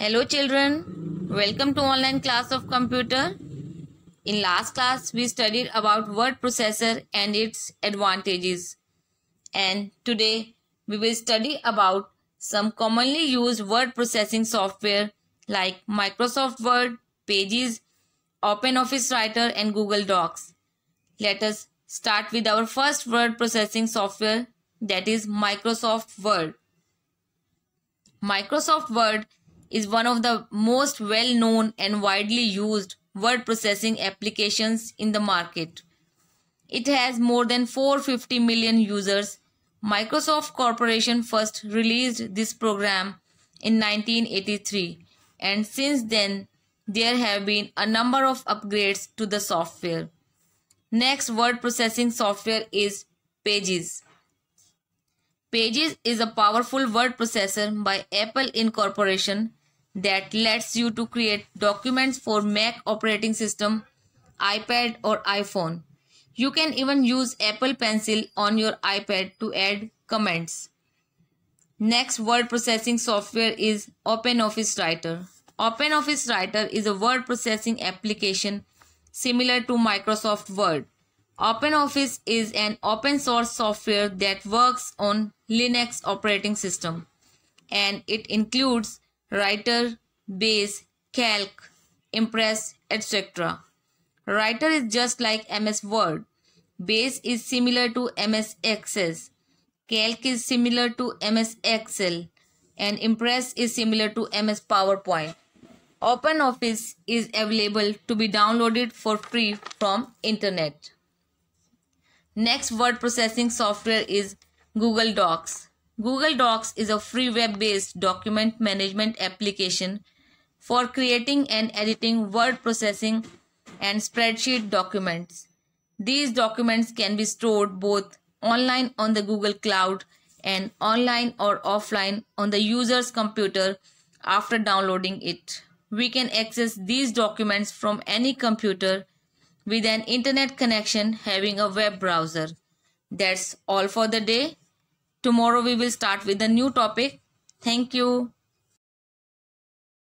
Hello children, welcome to online class of computer. In last class we studied about word processor and its advantages. And today we will study about some commonly used word processing software like Microsoft Word, Pages, OpenOffice Writer and Google Docs. Let us start with our first word processing software that is Microsoft Word. Microsoft Word is one of the most well known and widely used word processing applications in the market. It has more than 450 million users. Microsoft Corporation first released this program in 1983 and since then there have been a number of upgrades to the software. Next word processing software is Pages. Pages is a powerful word processor by Apple Incorporation that lets you to create documents for Mac operating system, iPad or iPhone. You can even use Apple Pencil on your iPad to add comments. Next word processing software is OpenOffice Writer. OpenOffice Writer is a word processing application similar to Microsoft Word. OpenOffice is an open source software that works on Linux operating system and it includes writer, base, calc, impress, etc. Writer is just like MS Word. Base is similar to MS Excel. Calc is similar to MS Excel. And Impress is similar to MS PowerPoint. OpenOffice is available to be downloaded for free from internet. Next word processing software is Google Docs. Google Docs is a free web-based document management application for creating and editing word processing and spreadsheet documents. These documents can be stored both online on the Google Cloud and online or offline on the user's computer after downloading it. We can access these documents from any computer with an internet connection having a web browser. That's all for the day. Tomorrow we will start with a new topic. Thank you.